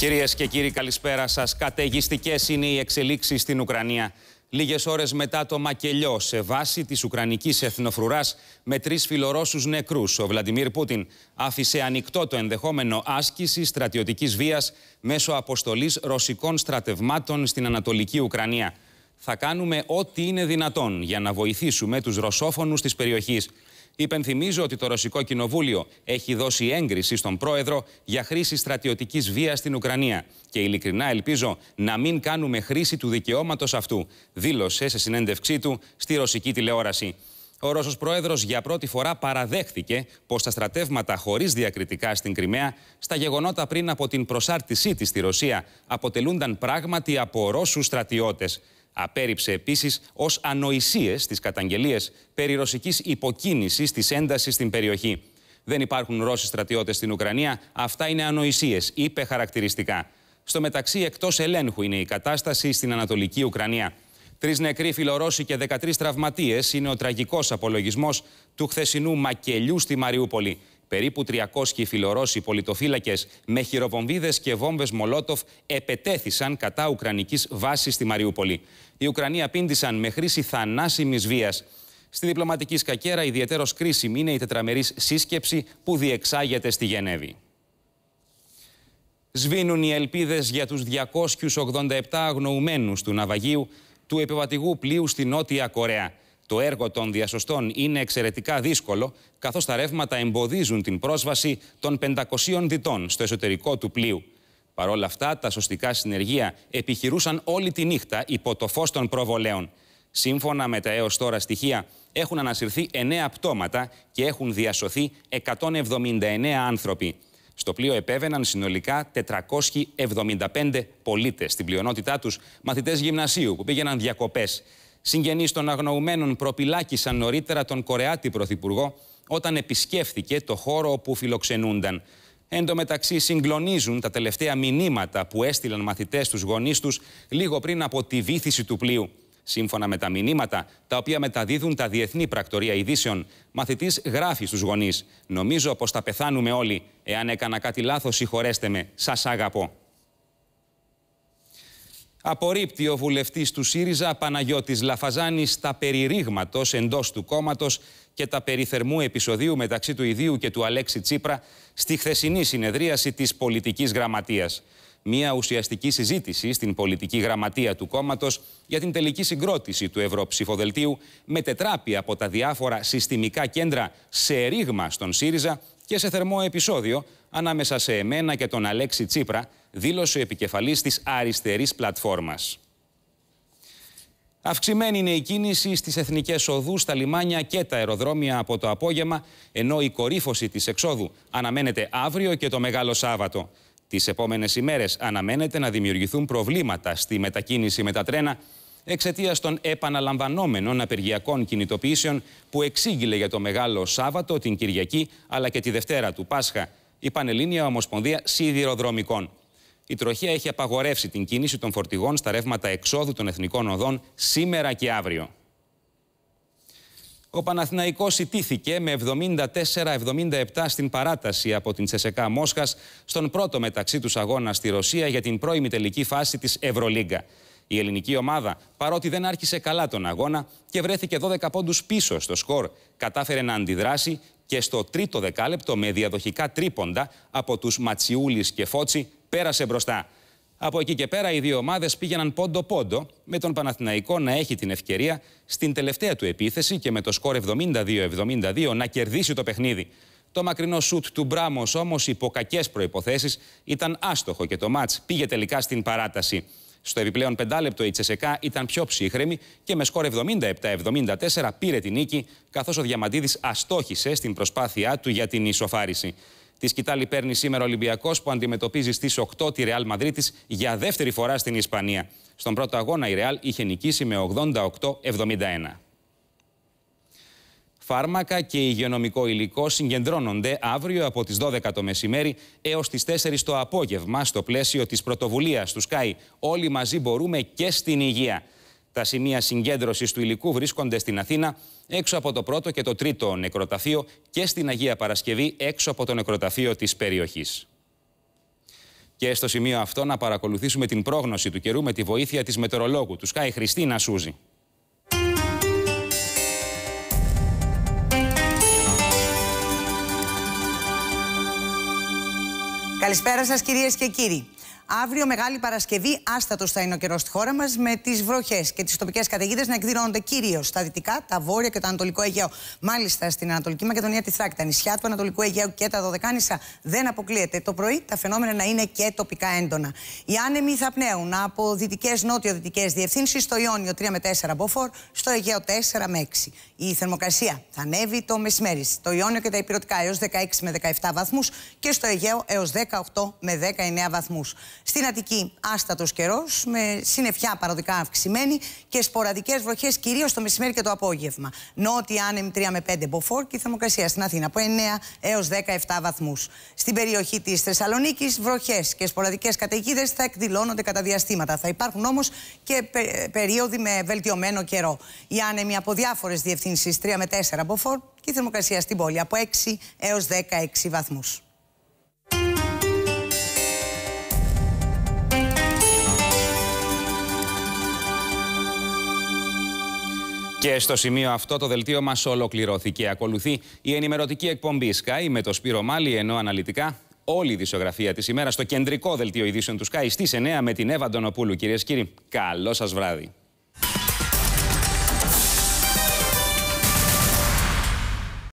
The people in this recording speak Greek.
Κυρίες και κύριοι, καλησπέρα σας. Καταιγιστικές είναι οι εξελίξεις στην Ουκρανία. Λίγες ώρες μετά το μακελιό, σε βάση της Ουκρανικής Εθνοφρουράς, με τρεις φιλορώσους νεκρούς, ο Βλαντιμίρ Πούτιν άφησε ανοιχτό το ενδεχόμενο άσκηση στρατιωτικής βίας μέσω αποστολής ρωσικών στρατευμάτων στην Ανατολική Ουκρανία. Θα κάνουμε ό,τι είναι δυνατόν για να βοηθήσουμε τους ρωσόφωνους της περιοχής. Υπενθυμίζω ότι το Ρωσικό Κοινοβούλιο έχει δώσει έγκριση στον πρόεδρο για χρήση στρατιωτικής βίας στην Ουκρανία. Και ειλικρινά ελπίζω να μην κάνουμε χρήση του δικαιώματος αυτού, δήλωσε σε συνέντευξή του στη ρωσική τηλεόραση. Ο Ρώσος Πρόεδρος για πρώτη φορά παραδέχθηκε πως τα στρατεύματα χωρίς διακριτικά στην Κρυμαία, στα γεγονότα πριν από την προσάρτησή της στη Ρωσία, αποτελούνταν πράγματι από Ρώσους στρατιώτες. Απέριψε επίσης ως ανοησίες τις καταγγελίες περί ρωσικής υποκίνησης της έντασης στην περιοχή. Δεν υπάρχουν Ρώσοι στρατιώτες στην Ουκρανία, αυτά είναι ανοησίες, είπε χαρακτηριστικά. Στο μεταξύ, εκτός ελέγχου είναι η κατάσταση στην Ανατολική Ουκρανία. Τρεις νεκροί φιλορώσοι και 13 τραυματίες είναι ο τραγικός απολογισμός του χθεσινού μακελιού στη Μαριούπολη περίπου 300 φιλορώσοι πολιτοφύλακες με χειροβομβίδες και βόμβες Μολότοφ επετέθησαν κατά Ουκρανικής βάσης στη Μαριούπολη. Οι Ουκρανοί απήντησαν με χρήση θανάσιμης βίας. Στη διπλωματική σκακέρα, ιδιαίτερος κρίσιμη είναι η τετραμερής σύσκεψη που διεξάγεται στη Γενέβη. Σβήνουν οι ελπίδες για τους 287 αγνοουμένους του ναυαγίου του επιβατηγού πλοίου στη Νότια Κορέα. Το έργο των διασωστών είναι εξαιρετικά δύσκολο, καθώς τα ρεύματα εμποδίζουν την πρόσβαση των 500 διτών στο εσωτερικό του πλοίου. Παρ' όλα αυτά, τα σωστικά συνεργεία επιχειρούσαν όλη τη νύχτα υπό το φως των προβολέων. Σύμφωνα με τα έως τώρα στοιχεία, έχουν ανασυρθεί 9 πτώματα και έχουν διασωθεί 179 άνθρωποι. Στο πλοίο επέβαιναν συνολικά 475 πολίτες, στην πλειονότητά τους μαθητές γυμνασίου που πήγαιναν διακοπές. Συγγενείς των αγνοωμένων προπυλάκησαν νωρίτερα τον Κορεάτη Πρωθυπουργό όταν επισκέφθηκε το χώρο όπου φιλοξενούνταν. Εν τω μεταξύ συγκλονίζουν τα τελευταία μηνύματα που έστειλαν μαθητές τους γονείς τους λίγο πριν από τη βήθηση του πλοίου. Σύμφωνα με τα μηνύματα, τα οποία μεταδίδουν τα διεθνή πρακτορία ειδήσεων, μαθητής γράφει στους γονείς: Νομίζω πως θα πεθάνουμε όλοι. Εάν έκανα κάτι λάθος, συγχωρέστε με. Σας αγαπώ. Απορρίπτει ο βουλευτής του ΣΥΡΙΖΑ Παναγιώτης Λαφαζάνης τα περιρήγματο εντός του κόμματος και τα περιθερμού επεισοδίου μεταξύ του Ιδίου και του Αλέξη Τσίπρα στη χθεσινή συνεδρίαση της πολιτικής γραμματείας. Μια ουσιαστική συζήτηση στην πολιτική γραμματεία του κόμματος για την τελική συγκρότηση του Ευρωψηφοδελτίου μετετράπη από τα διάφορα συστημικά κέντρα σε ρήγμα στον ΣΥΡΙΖΑ και σε θερμό επεισόδιο, ανάμεσα σε εμένα και τον Αλέξη Τσίπρα, δήλωσε ο επικεφαλής της αριστερής πλατφόρμας. Αυξημένη είναι η κίνηση στις εθνικές οδούς, τα λιμάνια και τα αεροδρόμια από το απόγευμα, ενώ η κορύφωση της εξόδου αναμένεται αύριο και το Μεγάλο Σάββατο. Τις επόμενες ημέρες αναμένεται να δημιουργηθούν προβλήματα στη μετακίνηση με τα τρένα, εξαιτίας των επαναλαμβανόμενων απεργιακών κινητοποιήσεων που εξήγηλε για το Μεγάλο Σάββατο, την Κυριακή αλλά και τη Δευτέρα του Πάσχα η Πανελλήνια Ομοσπονδία Σιδηροδρομικών. Η τροχία έχει απαγορεύσει την κίνηση των φορτηγών στα ρεύματα εξόδου των εθνικών οδών σήμερα και αύριο. Ο Παναθηναϊκός ιτήθηκε με 74-77 στην παράταση από την Τσεσεκά Μόσχας στον πρώτο μεταξύ τους αγώνα στη Ρωσία για την πρώιμη τελική φάση της Ευρωλίγκα. Η ελληνική ομάδα, παρότι δεν άρχισε καλά τον αγώνα και βρέθηκε 12 πόντους πίσω στο σκορ, κατάφερε να αντιδράσει και στο τρίτο δεκάλεπτο με διαδοχικά τρίποντα από τους Ματσιούλης και Φώτσι πέρασε μπροστά. Από εκεί και πέρα οι δυο ομάδες ομάδες πήγαιναν πόντο-πόντο με τον Παναθηναϊκό να έχει την ευκαιρία στην τελευταία του επίθεση και με το σκορ 72-72 να κερδίσει το παιχνίδι. Το μακρινό σουτ του Μπράμος όμως υπό κακές προϋποθέσεις ήταν άστοχο και το μάτς πήγε τελικά στην παράταση. Στο επιπλέον πεντάλεπτο η Τσεσεκά ήταν πιο ψύχρεμη και με σκορ 77-74 πήρε την νίκη, καθώς ο Διαμαντίδης αστόχησε στην προσπάθειά του για την ισοφάριση. Τη σκητάλη παίρνει σήμερα ο Ολυμπιακός που αντιμετωπίζει στις 8 τη Ρεάλ Μαδρίτης για δεύτερη φορά στην Ισπανία. Στον πρώτο αγώνα η Ρεάλ είχε νικήσει με 88-71. Φάρμακα και υγειονομικό υλικό συγκεντρώνονται αύριο από τις 12 το μεσημέρι έως τις 4 το απόγευμα στο πλαίσιο της πρωτοβουλίας του ΣΚΑΙ. Όλοι μαζί μπορούμε και στην υγεία. Τα σημεία συγκέντρωσης του υλικού βρίσκονται στην Αθήνα, έξω από το πρώτο και το τρίτο νεκροταφείο και στην Αγία Παρασκευή, έξω από το νεκροταφείο της περιοχής. Και στο σημείο αυτό να παρακολουθήσουμε την πρόγνωση του καιρού με τη βοήθεια της μετερολόγου, του Σκάι Χριστίνα Σούζη. Καλησπέρα σας κυρίες και κύριοι. Αύριο Μεγάλη Παρασκευή, άστατο θα είναι ο καιρός στη χώρα μας, με τις βροχές και τις τοπικές καταιγίδες να εκδηλώνονται κυρίως στα δυτικά, τα βόρεια και το ανατολικό Αιγαίο. Μάλιστα στην Ανατολική Μακεδονία, τη Θράκη, τα νησιά του Ανατολικού Αιγαίου και τα Δωδεκάνησα δεν αποκλείεται. Το πρωί τα φαινόμενα να είναι και τοπικά έντονα. Οι άνεμοι θα πνέουν από δυτικές νότιο-δυτικέ διευθύνσεις, στο Ιόνιο 3 με 4 μποφόρ, στο Αιγαίο 4 με 6. Η θερμοκρασία θα ανέβει το μεσημέρι. Το Ιόνιο και τα υπηρετικά έως 16 με 17 βαθμούς και στο Αιγαίο έως 18 με 19 βαθμούς. Στην Αττική άστατος καιρός, με συννεφιά παροδικά αυξημένη και σποραδικές βροχές κυρίως το μεσημέρι και το απόγευμα. Νότια άνεμη 3 με 5 μποφόρ και θερμοκρασία στην Αθήνα από 9 έω 17 βαθμούς. Στην περιοχή της Θεσσαλονίκης, βροχές και σποραδικές καταιγίδες θα εκδηλώνονται κατά διαστήματα. Θα υπάρχουν όμως και περίοδοι με βελτιωμένο καιρό. Οι άνεμοι από διάφορες διευθύνσεις 3 με 4 μποφόρ και θερμοκρασία στην πόλη από 6 έω 16 βαθμούς. Και στο σημείο αυτό το δελτίο μας ολοκληρώθηκε. Ακολουθεί η ενημερωτική εκπομπή Sky με το Σπύρο Μάλι, ενώ αναλυτικά όλη η δισογραφία της ημέρας στο κεντρικό δελτίο ειδήσεων του Sky στις 9 με την Εύα Ντονοπούλου. Κυρίες και κύριοι, καλό σας βράδυ.